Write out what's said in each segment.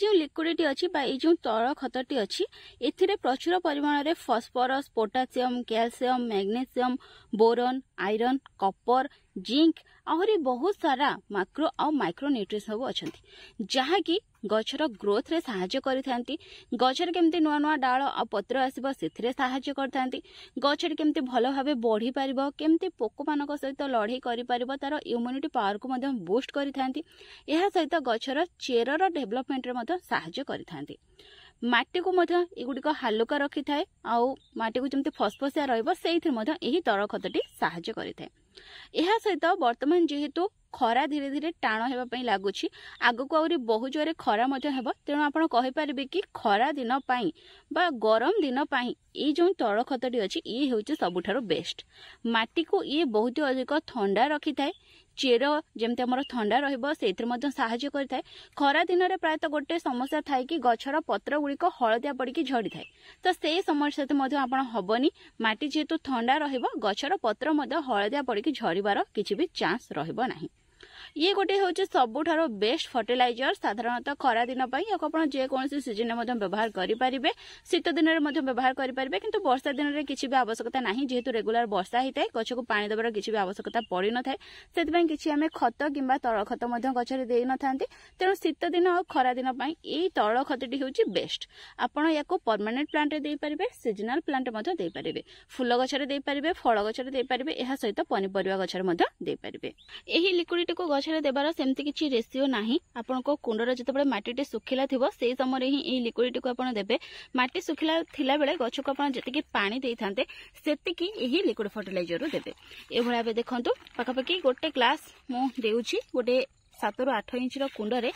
ଯେଉଁ ଲିକ୍ୱିଡିଟି ଅଛି ବା ଏଇ ଯେଉଁ ତରଳ ଖତଟି ଅଛି ଏଥିରେ ପ୍ରଚୁର ପରିମାଣରେ phosphorus potassium calcium magnesium boron iron copper zinc ଆହୁରି ବହୁତ ସାରା ମାକ୍ରୋ ଆଉ ମାଇକ୍ରୋ ନ୍ୟୁଟ୍ରିଏଣ୍ଟ ସବୁ ଅଛନ୍ତି ଯାହାକି ଗଛର ଗ୍ରୋଥରେ ସାହାଯ୍ୟ କରିଥାନ୍ତି ଗଛରେ କେମିତି ନୂଆ ନୂଆ ଡାଳ ଆଉ ପତ୍ର ଆସିବ ସେଥିରେ ସାହାଯ୍ୟ କରିଥାନ୍ତି ଗଛଟି କେମିତି ଭଲ ଭାବେ ବଢ଼ିପାରିବ କେମିତି ପୋକମାନଙ୍କ ସହିତ ଲଢ଼େଇ କରିପାରିବ ତାର ଇମ୍ୟୁନିଟି ପାୱାରକୁ ମଧ୍ୟ ବୁଷ୍ଟ କରିଥାନ୍ତି ଏହା ସହିତ ଗଛର ଚେରର ଡେଭଲପମେଣ୍ଟରେ ମଧ୍ୟ ସାହାଯ୍ୟ କରିଥାନ୍ତି ମାଟିକୁ ମଧ୍ୟ ଏଗୁଡ଼ିକ ହାଲୁକା ରଖିଥାଏ ଆଉ ମାଟିକୁ ଯେମିତି ଫସଫସିଆ ରହିବ ସେଇଥିରେ ମଧ୍ୟ ଏହି ତରଳ ଖତଟି ସାହାଯ୍ୟ କରିଥାଏ ଏହା ସହିତ ବର୍ତ୍ତମାନ ଯେହେତୁ ଖରା ଧୀରେ ଧୀରେ ଟାଣ ହେବା ପାଇଁ ଲାଗୁଛି ଆଗକୁ ଆହୁରି ବହୁ ଜୋରରେ ଖରା ମଧ୍ୟ ହେବ ତେଣୁ ଆପଣ କହିପାରିବେ କି ଖରା ଦିନ ପାଇଁ ବା ଗରମ ଦିନ ପାଇଁ ଏଇ ଯେଉଁ ତଳ ଖତଟି ଅଛି ଇଏ ହେଉଛି ସବୁଠାରୁ ବେଷ୍ଟ ମାଟିକୁ ଇଏ ବହୁତ ଅଧିକ ଥଣ୍ଡା ରଖିଥାଏ ଚେର ଯେମିତି ଆମର ଥଣ୍ଡା ରହିବ ସେଇଥିରେ ମଧ୍ୟ ସାହାଯ୍ୟ କରିଥାଏ ଖରାଦିନରେ ପ୍ରାୟତଃ ଗୋଟେ ସମସ୍ୟା ଥାଏ କି ଗଛର ପତ୍ର ଗୁଡ଼ିକ ହଳଦିଆ ପଡ଼ିକି ଝଡ଼ିଥାଏ ତ ସେଇ ସମସ୍ୟାରେ ମଧ୍ୟ ଆପଣ ହେବନି ମାଟି ଯେହେତୁ ଥଣ୍ଡା ରହିବ ଗଛର ପତ୍ର ମଧ୍ୟ ହଳଦିଆ ପଡ଼ିକି ଝଡ଼ିବାର କିଛି ବି ଚାନ୍ସ ରହିବ ନାହିଁ ଇଏ ଗୋଟେ ହେଉଛି ସବୁଠାରୁ ବେଷ୍ଟ ଫର୍ଟିଲାଇଜର ସାଧାରଣତଃ ଖରା ଦିନ ପାଇଁ ଆଉ ଆପଣ ଯେକୌଣସି ସିଜନରେ ମଧ୍ୟ ବ୍ୟବହାର କରିପାରିବେ ଶୀତ ଦିନରେ ମଧ୍ୟ ବ୍ୟବହାର କରିପାରିବେ କିନ୍ତୁ ବର୍ଷା ଦିନରେ କିଛି ବି ଆବଶ୍ୟକତା ନାହିଁ ଯେହେତୁ ରେଗୁଲାର ବର୍ଷା ହେଇଥାଏ ଗଛକୁ ପାଣି ଦେବାର କିଛି ବି ଆବଶ୍ୟକତା ପଡ଼ିନଥାଏ ସେଥିପାଇଁ କିଛି ଆମେ ଖତ କିମ୍ବା ତଳ ଖତ ମଧ୍ୟ ଗଛରେ ଦେଇନଥାନ୍ତି ତେଣୁ ଶୀତ ଦିନ ଆଉ ଖରା ଦିନ ପାଇଁ ଏଇ ତଳ ଖତଟି ହେଉଛି ବେଷ୍ଟ ଆପଣ ୟାକୁ ପରମାନେଣ୍ଟ ପ୍ଲାଣ୍ଟରେ ଦେଇପାରିବେ ସିଜନାଲ ପ୍ଲାଣ୍ଟ ମଧ୍ୟ ଦେଇପାରିବେ ଫୁଲ ଗଛରେ ଦେଇପାରିବେ ଫଳ ଗଛରେ ଦେଇପାରିବେ ଏହା ସହିତ ପନିପରିବା ଗଛରେ ମଧ୍ୟ ଦେଇପାରିବେ ଏହି ଲିକୁଇଡଟିକୁ ଗଛ ଗଛରେ ଦେବାର ସେମିତି କିଛି ରେସିଓ ନାହିଁ ଆପଣଙ୍କ କୁଣ୍ଡର ଯେତେବେଳେ ମାଟିଟି ଶୁଖିଲା ଥିବ ସେଇ ସମୟରେ ହିଁ ଏହି ଲିକ୍ୱିଡଟିକୁ ଆପଣ ଦେବେ ମାଟି ଶୁଖିଲା ଥିଲାବେଳେ ଗଛକୁ ଆପଣ ଯେତିକି ପାଣି ଦେଇଥାନ୍ତେ ସେତିକି ଏହି ଲିକ୍ୱିଡ ଫର୍ଟିଲାଇଜରରୁ ଦେବେ ଏଭଳି ଭାବେ ଦେଖନ୍ତୁ ପାଖାପାଖି ଗୋଟେ ଗ୍ଲାସ୍ ମୁଁ ଦେଉଛି ଗୋଟେ সাতরু আঠ ইঞ্চর কুণ্ডরে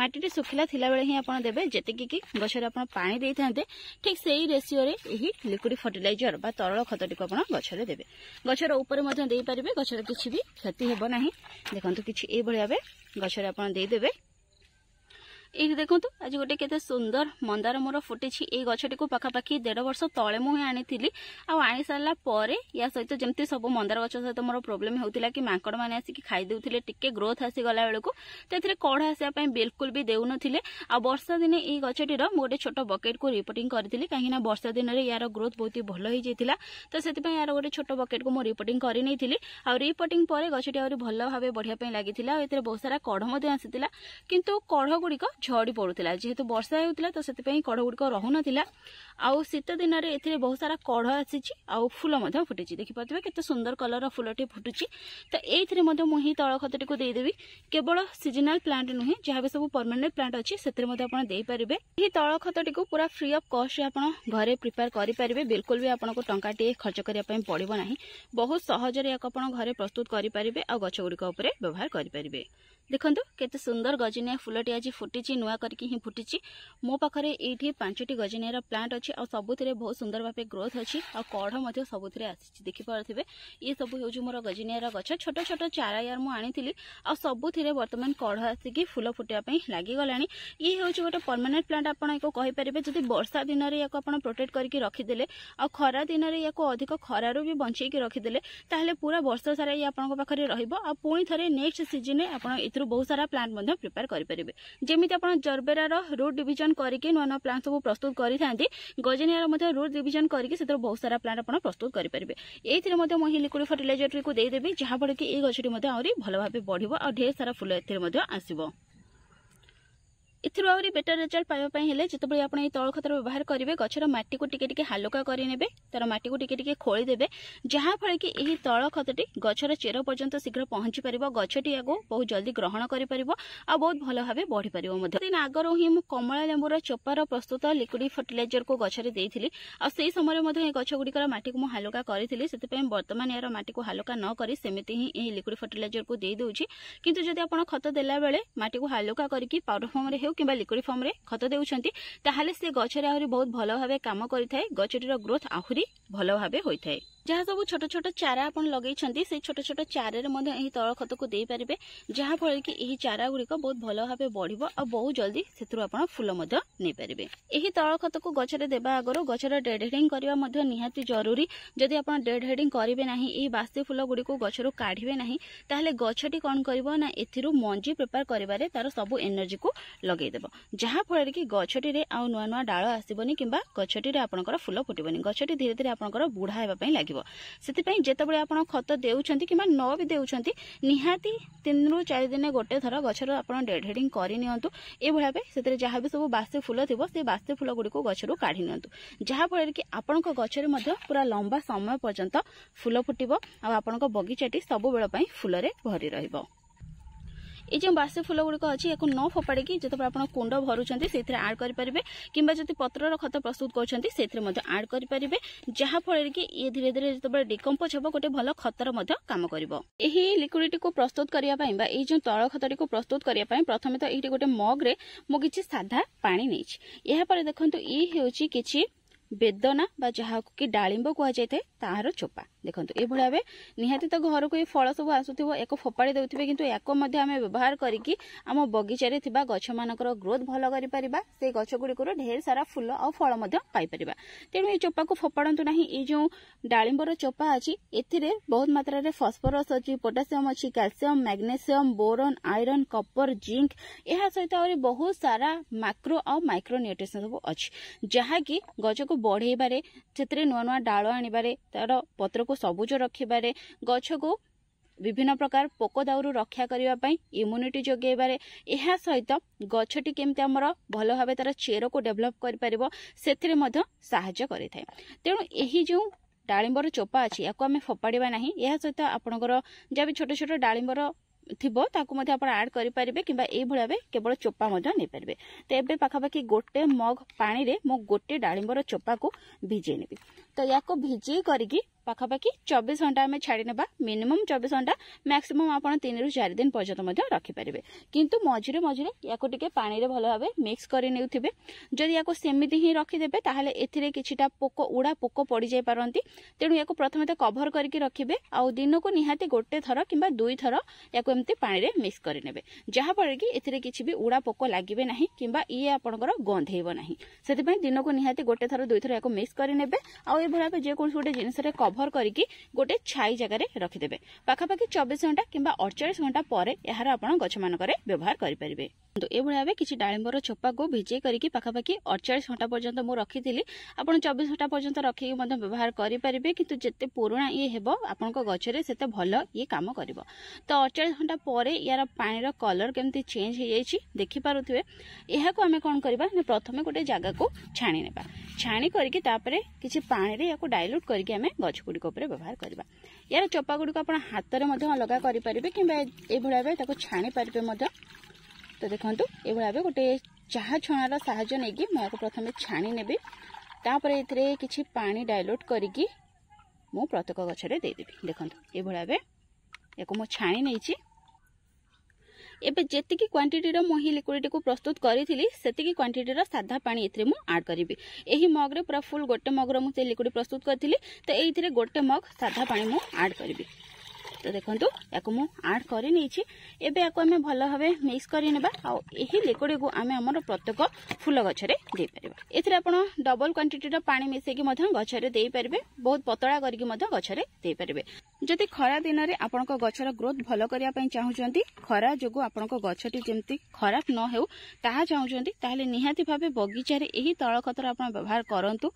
মাটিটি শুখিলা থাকবে হি আপনার দেবে যেতিকি কি গছরে আপনার পাঁ দিয়ে থাকে ঠিক সেই রেসিওরে এই লিকুইড ফর্টিলাইজর বা তরল খতটি আপনার গছরে দেবে গছর উপরে দিয়ে পারে গছর কিছু বি ক্ষতি হব না দেখুন কিছু এইভাবে ভাবে গছরে আপনার দিয়ে দেবে ଏଇଠି ଦେଖନ୍ତୁ ଆଜି ଗୋଟେ କେତେ ସୁନ୍ଦର ମନ୍ଦାର ମୋର ଫୁଟିଛି ଏଇ ଗଛଟିକୁ ପାଖାପାଖି ଦେଢ଼ ବର୍ଷ ତଳେ ମୁଁ ଆଣିଥିଲି ଆଉ ଆଣି ସାରିଲା ପରେ ୟା ସହିତ ଯେମିତି ସବୁ ମନ୍ଦାର ଗଛ ସହିତ ମୋର ପ୍ରୋବ୍ଲେମ୍ ହେଉଥିଲା କି ମାଙ୍କଡ଼ମାନେ ଆସିକି ଖାଇଦେଉଥିଲେ ଟିକେ ଗ୍ରୋଥ୍ ଆସିଗଲା ବେଳକୁ ତ ଏଥିରେ କଢ଼ ଆସିବା ପାଇଁ ବିଲକୁଲ ବି ଦେଉନଥିଲେ ଆଉ ବର୍ଷା ଦିନେ ଏଇ ଗଛଟିର ମୁଁ ଗୋଟେ ଛୋଟ ବକେଟ୍କୁ ରିପୋର୍ଟିଂ କରିଥିଲି କାହିଁକିନା ବର୍ଷା ଦିନରେ ୟାର ଗ୍ରୋଥ୍ ବହୁତ ଭଲ ହେଇଯାଇଥିଲା ତ ସେଥିପାଇଁ ୟାର ଗୋଟେ ଛୋଟ ବକେଟ୍କୁ ମୁଁ ରିପୋର୍ଟିଂ କରିନେଇଥିଲି ଆଉ ରିପୋର୍ଟିଂ ପରେ ଗଛଟି ଆହୁରି ଭଲ ଭାବେ ବଢ଼ିବା ପାଇଁ ଲାଗିଥିଲା ଆଉ ଏଥିରେ ବହୁତ ସାରା କଢ଼ ମଧ୍ୟ ଆସିଥିଲା କିନ୍ତୁ କଢ଼ଗୁଡ଼ିକ झड़ी पड़ा जेहे बर्षा होता तो से कढ़गुड़ रुन आउ शीत दिन में ए बहुत सारा कढ़ आसी फुल फुटी देखिपे के सुंदर कलर फुलटे फुटुची तो ये मुझे तल खतटी देदेवि केवल सीजनाल प्लांट नुहे जहाँ भी सब परमानेंट प्लांट अच्छी देपारे तल खतटी पूरा फ्री अफ कस्ट घर प्रिपेयर करेंगे बिलकुल भी आपको टाटे खर्च करने पड़े ना बहुत सहजरे घर प्रस्तुत करेंगे आ गगुड़ व्यवहार करेंगे ଦେଖନ୍ତୁ କେତେ ସୁନ୍ଦର ଗଜିନିଆ ଫୁଲଟି ଆଜି ଫୁଟିଛି ନୂଆ କରିକି ହିଁ ଫୁଟିଛି ମୋ ପାଖରେ ଏଇଠି ପାଞ୍ଚଟି ଗଜିନିଆର ପ୍ଲାଣ୍ଟ ଅଛି ଆଉ ସବୁଥିରେ ବହୁତ ସୁନ୍ଦର ଭାବେ ଗ୍ରୋଥ୍ ଅଛି ଆଉ କଢ଼ ମଧ୍ୟ ସବୁଥିରେ ଆସିଛି ଦେଖିପାରୁଥିବେ ଇଏ ସବୁ ହେଉଛି ମୋର ଗଜିନିଆର ଗଛ ଛୋଟ ଛୋଟ ଚାରା ୟାର ମୁଁ ଆଣିଥିଲି ଆଉ ସବୁଥିରେ ବର୍ତ୍ତମାନ କଢ଼ ଆସିକି ଫୁଲ ଫୁଟିବା ପାଇଁ ଲାଗିଗଲାଣି ଇଏ ହେଉଛି ଗୋଟେ ପର୍ମାନେଣ୍ଟ ପ୍ଲାଣ୍ଟ ଆପଣ ୟାକୁ କହିପାରିବେ ଯଦି ବର୍ଷା ଦିନରେ ୟାକୁ ଆପଣ ପ୍ରୋଟେକ୍ଟ କରିକି ରଖିଦେଲେ ଆଉ ଖରା ଦିନରେ ୟାକୁ ଅଧିକ ଖରାରୁ ବି ବଞ୍ଚେଇକି ରଖିଦେଲେ ତାହେଲେ ପୁରା ବର୍ଷ ସାରା ଇଏ ଆପଣଙ୍କ ପାଖରେ ରହିବ ଆଉ ପୁଣି ଥରେ ନେକ୍ସଟ ସିଜନରେ ଆପଣ ଏଥିରୁ ବହୁତ ସାରା ପ୍ଲାନ୍ ମଧ୍ୟ ପ୍ରିପେୟାର କରିପାରିବେ ଯେମିତି ଆପଣ ଜରବେରାର ରୁଟ୍ ଡିଭିଜନ କରିକି ନୂଆ ନୂଆ ପ୍ଲାନ୍ ସବୁ ପ୍ରସ୍ତୁତ କରିଥାନ୍ତି ଗଜନିଆର ମଧ୍ୟ ରୁଟ୍ ଡିଭିଜନ କରିକି ସେଥିରୁ ବହୁତ ସାରା ପ୍ଲାନ୍ ଆପଣ ପ୍ରସ୍ତୁତ କରିପାରିବେ ଏଇଥିରେ ମଧ୍ୟ ମୁଁ ହିଁ ଲିକ୍ୱିଡ୍ ଫର୍ଟିଲାଇଜରଟିକୁ ଦେଇଦେବି ଯାହାଫଳରେ କି ଏଇ ଗଛଟି ମଧ୍ୟ ଆହୁରି ଭଲ ଭାବେ ବଢ଼ିବ ଆଉ ଢେର ସାରା ଫୁଲ ଏଥିରେ ମଧ୍ୟ ଆସିବ ଏଥିରୁ ଆହୁରି ବେଟର ରେଜଲ୍ଟ ପାଇବା ପାଇଁ ହେଲେ ଯେତେବେଳେ ଆପଣ ଏଇ ତଳ ଖତର ବ୍ୟବହାର କରିବେ ଗଛର ମାଟିକୁ ଟିକେ ଟିକେ ହାଲୁକା କରିନେବେ ତାର ମାଟିକୁ ଟିକେ ଟିକେ ଖୋଳିଦେବେ ଯାହାଫଳରେ କି ଏହି ତଳ ଖତଟି ଗଛର ଚେର ପର୍ଯ୍ୟନ୍ତ ଶୀଘ୍ର ପହଞ୍ଚି ପାରିବ ଗଛଟି ଆଗକୁ ବହୁତ ଜଲ୍ଦି ଗ୍ରହଣ କରିପାରିବ ଆଉ ବହୁତ ଭଲ ଭାବେ ବଢ଼ିପାରିବ ମଧ୍ୟ ଦିନ ଆଗରୁ ହିଁ ମୁଁ କମଳା ଲେମ୍ବୁର ଚୋପାର ପ୍ରସ୍ତୁତ ଲିକ୍ୱିଡ୍ ଫର୍ଟିଲାଇଜରକୁ ଗଛରେ ଦେଇଥିଲି ଆଉ ସେହି ସମୟରେ ମଧ୍ୟ ଏ ଗଛ ଗୁଡ଼ିକର ମାଟିକୁ ମୁଁ ହାଲୁକା କରିଥିଲି ସେଥିପାଇଁ ବର୍ତ୍ତମାନ ଏହାର ମାଟିକୁ ହାଲୁକା ନ କରି ସେମିତି ହିଁ ଏହି ଲିକ୍ୱିଡ୍ ଫର୍ଟିଲାଇଜରକୁ ଦେଇ ଦେଉଛି କିନ୍ତୁ ଯଦି ଆପଣ ଖତ ଦେଲାବେଳେ ମାଟିକୁ ହାଲୁକା କରିକି ପାଉଡର ଫର୍ମରେ ହେଉ কিংবা লিকুইড ফর্মরে ଖତ ଦେଉଛନ୍ତି ତାହେଲେ ସେ ଗଛରେ ଆହୁରି ବହୁତ ଭଲ ଭାବେ କାମ କରିଥାଏ ଗଛଟିର ଗ୍ରୋଥ୍ ଆହୁରି ଭଲ ଭାବେ ହୋଇଥାଏ ଯାହା ସବୁ ଛୋଟ ଛୋଟ ଚାରା ଆପଣ ଲଗେଇଛନ୍ତି ସେଇ ଛୋଟ ଛୋଟ ଚାରାରେ ମଧ୍ୟ ଏହି ତଳ ଖତକୁ ଦେଇପାରିବେ ଯାହାଫଳରେ କି ଏହି ଚାରା ଗୁଡ଼ିକ ବହୁତ ଭଲ ଭାବେ ବଢ଼ିବ ଆଉ ବହୁତ ଜଲ୍ଦି ସେଥିରୁ ଆପଣ ଫୁଲ ମଧ୍ୟ ନେଇପାରିବେ ଏହି ତଳ ଖତକୁ ଗଛରେ ଦେବା ଆଗରୁ ଗଛର ଡେଡ୍ ହେଡିଂ କରିବା ମଧ୍ୟ ନିହାତି ଜରୁରୀ ଯଦି ଆପଣ ଡେଡ୍ ହେଡିଂ କରିବେ ନାହିଁ ଏହି ବାସି ଫୁଲ ଗୁଡ଼ିକୁ ଗଛରୁ କାଢିବେ ନାହିଁ ତାହେଲେ ଗଛଟି କ'ଣ କରିବ ନା ଏଥିରୁ ମଞ୍ଜି ପ୍ରିପେୟାର କରିବାରେ ତାର ସବୁ ଏନର୍ଜିକୁ ଲଗେଇ ପକାଇଦେବ ଯାହାଫଳରେ କି ଗଛଟିରେ ଆଉ ନୂଆ ନୂଆ ଡାଳ ଆସିବନି କିମ୍ବା ଗଛଟିରେ ଆପଣଙ୍କର ଫୁଲ ଫୁଟିବନି ଗଛଟି ଧୀରେ ଧୀରେ ଆପଣଙ୍କର ବୁଢ଼ା ହେବା ପାଇଁ ଲାଗିବ ସେଥିପାଇଁ ଯେତେବେଳେ ଆପଣ ଖତ ଦେଉଛନ୍ତି କିମ୍ବା ନ ବି ଦେଉଛନ୍ତି ନିହାତି ତିନିରୁ ଚାରି ଦିନେ ଗୋଟେ ଥର ଗଛର ଆପଣ ଡେଡ୍ ହେଡିଂ କରିନିଅନ୍ତୁ ଏଇଭଳି ଭାବେ ସେଥିରେ ଯାହା ବି ସବୁ ବାସି ଫୁଲ ଥିବ ସେ ବାସି ଫୁଲ ଗୁଡ଼ିକୁ ଗଛରୁ କାଢ଼ି ନିଅନ୍ତୁ ଯାହାଫଳରେ କି ଆପଣଙ୍କ ଗଛରେ ମଧ୍ୟ ପୁରା ଲମ୍ବା ସମୟ ପର୍ଯ୍ୟନ୍ତ ଫୁଲ ଫୁଟିବ ଆଉ ଆପଣଙ୍କ ବଗିଚାଟି ସବୁବେଳ ପାଇଁ ଫୁଲରେ ଭରି ରହିବ এই যে বাসি ফুল গুড়িক অছি এখন ন ফোপাড়ি যেত আপনার কুণ্ড ভরুচ্ছেন সেইথে আড করে কিংবা যদি পত্রর খত প্রস্তুত করছেন সেইথে আড করে যাফলের কি ইয়ে ধীরে ধীরে যেত ডিকম্পোজ হব গোটে ভালো খতর কাম করব এই লিকুইডটি প্রস্তুত করা বা এই যে তল খতটি প্রস্তুত করা প্রথমে তো এইটি গোটে মগ্রে মু কিছু সাধা পাঁচ নিয়েছি এরপরে দেখুন ই হচ্ছে কিছু ବେଦନା ବା ଯାହାକୁ କି ଡାଳିମ୍ବ କୁହାଯାଇଥାଏ ତାହାର ଚୋପା ଦେଖନ୍ତୁ ଏଭଳି ଭାବେ ନିହାତି ତ ଘରକୁ ଏ ଫଳ ସବୁ ଆସୁଥିବ ଏକ ଫୋପାଡ଼ି ଦେଉଥିବେ କିନ୍ତୁ ୟାକୁ ମଧ୍ୟ ଆମେ ବ୍ୟବହାର କରିକି ଆମ ବଗିଚାରେ ଥିବା ଗଛମାନଙ୍କର ଗ୍ରୋଥ୍ ଭଲ କରିପାରିବା ସେଇ ଗଛଗୁଡ଼ିକରୁ ଢେର ସାରା ଫୁଲ ଆଉ ଫଳ ମଧ୍ୟ ପାଇପାରିବା ତେଣୁ ଏ ଚୋପାକୁ ଫୋପାଡ଼ନ୍ତୁ ନାହିଁ ଏଇ ଯେଉଁ ଡାଳିମ୍ବର ଚୋପା ଅଛି ଏଥିରେ ବହୁତ ମାତ୍ରାରେ ଫସ୍ଫରସ୍ ଅଛି ପୋଟାସିୟମ୍ ଅଛି calcium magnesium boron iron copper zinc ଏହା ସହିତ ଆହୁରି ବହୁତ ସାରା ମାକ୍ରୋ ଆଉ ମାଇକ୍ରୋ ନ୍ୟୁଟ୍ରିସନ୍ ସବୁ ଅଛି ଯାହାକି ଗଛକୁ ବଢ଼େଇବାରେ ସେଥିରେ ନୂଆ ନୂଆ ଡାଳ ଆଣିବାରେ ତାର ପତ୍ରକୁ ସବୁଜ ରଖିବାରେ ଗଛକୁ ବିଭିନ୍ନ ପ୍ରକାର ପୋକ ଦାଉରୁ ରକ୍ଷା କରିବା ପାଇଁ ଇମ୍ୟୁନିଟି ଯୋଗାଇବାରେ ଏହା ସହିତ ଗଛଟି କେମିତି ଆମର ଭଲ ଭାବେ ତାର ଚେରକୁ ଡେଭଲପ୍ କରିପାରିବ ସେଥିରେ ମଧ୍ୟ ସାହାଯ୍ୟ କରିଥାଏ ତେଣୁ ଏହି ଯେଉଁ ଡାଳିମ୍ବର ଚୋପା ଅଛି ଏହାକୁ ଆମେ ଫୋପାଡ଼ିବା ନାହିଁ ଏହା ସହିତ ଆପଣଙ୍କର ଯାହା ବି ଛୋଟ ଛୋଟ ଡାଳିମ୍ବର ଥିବ ତାକୁ ମଧ୍ୟ ଆପଣ ଆଡ୍ କରିପାରିବେ କିମ୍ବା ଏଇଭଳି ଭାବେ କେବଳ ଚୋପା ମଧ୍ୟ ନେଇପାରିବେ ତ ଏବେ ପାଖାପାଖି ଗୋଟେ ମଗ୍ ପାଣିରେ ମୁଁ ଗୋଟେ ଡାଳିମ୍ବର ଚୋପାକୁ ଭିଜେଇ ନେବି ତ ୟାକୁ ଭିଜେଇ କରିକି পাখাপাখি চব্বিশ ঘণ্টা আমি ছাড়ি নেবা মিনিমম চব্বিশ ঘণ্টা ম্যাক্সিমম আপনার তিন রু চারি দিন পর্যন্ত রাখিপারে কিন্তু মঝে মঝে ইয়াকে টিকি পাঁচে ভালো মিক্স করে নেউথিবে যদি ইয়াকে সেমিতি হি রখিদেবে তাহলে এতে কিছুটা পোক উড়া পোক পড়ি যাই পারতি তেমন ইয়াকে প্রথমে তো কভর করি রাখবে আউ নিহতি গোটে থর কিংবা দুই থর ইয়াকে এমতি পাঁচে মিক্স করে নেবে যাহাফলে কি এতে কিছু বি উড়া পোক লাগবে না কিংবা ইয়ে আপনার গন্ধেইব না সেপাই দিনকু নিহতি গোটে থর দুই থর ইয়াকে মিক্স করে নেবে আউ এভাবে যেকোন গোটে জিনিসের কভর কভর করিকি গোটে ছাই জায়গায় রখিদেবে পাখাপাখি চব্বিশ ঘন্টা কিংবা অড়চাশ ঘন্টা পরে এর আপনার গছ মানকরে ব্যবহার করে পারবে তো এভাবে ভাবে কিছু ডালিম্বর ছোপাকু ভিজাই করিকি পাখাপাখি অড়চাশ ঘন্টা পর্যন্ত মু রখিলি আপনার চব্বিশ ঘন্টা পর্যন্ত রখিকি মধ্যে ব্যবহার করে পারবে কিন্তু যেতে পুরোনা ইয়ে হব আপনার গছরে সেতে ভাল ইয়ে কাম করব তো অড়চাশ ঘন্টা পরে ইয়ার পানির কলর কেমতি চেঞ্জ হয়ে যাই দেখিপারে এখন আমি কম করা না প্রথমে গোটে জায়গাকে ছাড়ি নেবা ছাড়ি করিকি তাপরে কিছু পাঁচ ডাইলুট করিকি আমি গছক ଗୁଡିକ ଉପରେ ବ୍ୟବହାର କରିବା ଏହାର ଚୋପା ଗୁଡିକ ଆପଣ ହାତରେ ମଧ୍ୟ ଅଲଗା କରିପାରିବେ କିମ୍ବା ଏଇଭଳି ଭାବେ ତାକୁ ଛାଣି ପାରିବେ ମଧ୍ୟ ତ ଦେଖନ୍ତୁ ଏଇଭଳି ଭାବେ ଗୋଟେ ଚାହା ଛଣାର ସାହାଯ୍ୟ ନେଇକି ମୁଁ ଏହାକୁ ପ୍ରଥମେ ଛାଣି ନେବି ତାପରେ ଏଥିରେ କିଛି ପାଣି ଡାଇଲ୍ୟୁଟ୍ କରିକି ମୁଁ ପ୍ରତ୍ୟେକ ଗଛରେ ଦେଇଦେବି ଦେଖନ୍ତୁ ଏଇଭଳି ଭାବେ ଏହାକୁ ମୁଁ ଛାଣି ନେଇଛି ଏବେ ଯେତିକି କ୍ୱାଣ୍ଟିଟିର ମୁଁ ଏହି ଲିକ୍ୱିଡ଼ଟିକୁ ପ୍ରସ୍ତୁତ କରିଥିଲି ସେତିକି କ୍ୱାଣ୍ଟିଟିର ସାଧା ପାଣି ଏଥିରେ ମୁଁ ଆଡ଼୍ କରିବି ଏହି ମଗ୍ରେ ପୁରା ଫୁଲ୍ ଗୋଟେ ମଗ୍ର ମୁଁ ସେ ଲିକ୍ୱିଡ଼ ପ୍ରସ୍ତୁତ କରିଥିଲି ତ ଏଇଥିରେ ଗୋଟେ ମଗ୍ ସାଧା ପାଣି ମୁଁ ଆଡ଼୍ କରିବି ତ ଦେଖନ୍ତୁ ୟାକୁ ମୁଁ ଆଡ଼୍ କରିନେଇଛି ଏବେ ୟାକୁ ଆମେ ଭଲ ଭାବେ ମିକ୍ସ କରିନେବା ଆଉ ଏହି ଲିକ୍ୱିଡ଼କୁ ଆମେ ଆମର ପ୍ରତ୍ୟେକ ଫୁଲ ଗଛରେ ଦେଇପାରିବା ଏଥିରେ ଆପଣ ଡବଲ କ୍ୱାଣ୍ଟିଟିର ପାଣି ମିଶାଇକି ମଧ୍ୟ ଗଛରେ ଦେଇପାରିବେ ବହୁତ ପତଳା କରିକି ମଧ୍ୟ ଗଛରେ ଦେଇପାରିବେ ଯଦି ଖରା ଦିନରେ ଆପଣଙ୍କ ଗଛର ଗ୍ରୋଥ ଭଲ କରିବା ପାଇଁ ଚାହୁଁଛନ୍ତି ଖରା ଯୋଗୁଁ ଆପଣଙ୍କ ଗଛଟି ଯେମିତି ଖରାପ ନ ହେଉ ତାହା ଚାହୁଁଛନ୍ତି ତାହେଲେ ନିହାତି ଭାବେ ବଗିଚାରେ ଏହି ତଳ ଖତର ଆପଣ ବ୍ୟବହାର କରନ୍ତୁ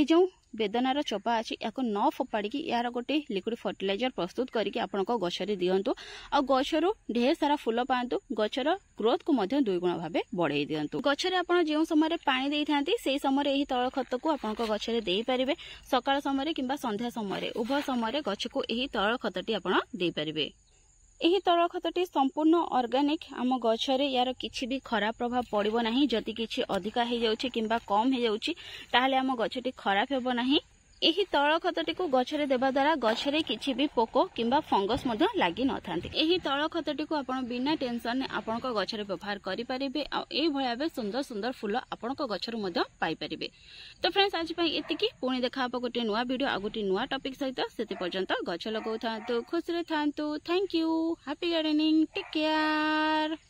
ଏ ଯେଉଁ ବେଦନାର ଚୋପା ଅଛି ଏହାକୁ ନ ଫୋପାଡ଼ିକି ଏହାର ଗୋଟିଏ ଲିକ୍ୱିଡ ଫର୍ଟିଲାଇଜର ପ୍ରସ୍ତୁତ କରିକି ଆପଣଙ୍କ ଗଛରେ ଦିଅନ୍ତୁ ଆଉ ଗଛରୁ ଢେର ସାରା ଫୁଲ ପାଆନ୍ତୁ ଗଛର ଗ୍ରୋଥକୁ ମଧ୍ୟ ଦୁଇଗୁଣ ଭାବେ ବଢ଼ାଇ ଦିଅନ୍ତୁ ଗଛରେ ଆପଣ ଯେଉଁ ସମୟରେ ପାଣି ଦେଇଥାନ୍ତି ସେହି ସମୟରେ ଏହି ତଳ ଖତକୁ ଆପଣଙ୍କ ଗଛରେ ଦେଇପାରିବେ ସକାଳ ସମୟରେ କିମ୍ବା ସନ୍ଧ୍ୟା ସମୟରେ ଉଭୟ ସମୟରେ ଗଛକୁ ଏହି ଏହି ତରଳ ଖତଟି ଆପଣ ଦେଇପାରିବେ ଏହି ତରଳ ଖତଟି ସମ୍ପୂର୍ଣ୍ଣ ଅର୍ଗାନିକ ଆମ ଗଛରେ ୟାର କିଛି ବି ଖରାପ ପ୍ରଭାବ ପଡ଼ିବ ନାହିଁ ଯଦି କିଛି ଅଧିକା ହେଇଯାଉଛି କିମ୍ବା କମ୍ ହେଇଯାଉଛି ତାହେଲେ ଆମ ଗଛଟି ଖରାପ ହେବ ନାହିଁ ଏହି ତୈଳ ଖତଟିକୁ ଗଛରେ ଦେବା ଦ୍ୱାରା ଗଛରେ କିଛି ବି ପୋକ କିମ୍ବା ଫଙ୍ଗସ୍ ମଧ୍ୟ ଲାଗି ନଥାନ୍ତି ଏହି ତୈଳ ଖତଟିକୁ ଆପଣ ବିନା ଟେନସନରେ ଆପଣଙ୍କ ଗଛରେ ବ୍ୟବହାର କରିପାରିବେ ଆଉ ଏଇଭଳି ଭାବେ ସୁନ୍ଦର ସୁନ୍ଦର ଫୁଲ ଆପଣଙ୍କ ଗଛରୁ ମଧ୍ୟ ପାଇପାରିବେ ତ ଫ୍ରେଣ୍ଡସ୍ ଆଜି ପାଇଁ ଏତିକି ପୁଣି ଦେଖାହେବ ଗୋଟିଏ ନୂଆ ଭିଡ଼ିଓ ଆଉ ଗୋଟିଏ ନୂଆ ଟପିକ୍ ସହିତ ସେତେ ପର୍ଯ୍ୟନ୍ତ ଗଛ ଲଗାଉଥାନ୍ତୁ ଖୁସିରେ ଥାଆନ୍ତୁ thank you happy gardening take care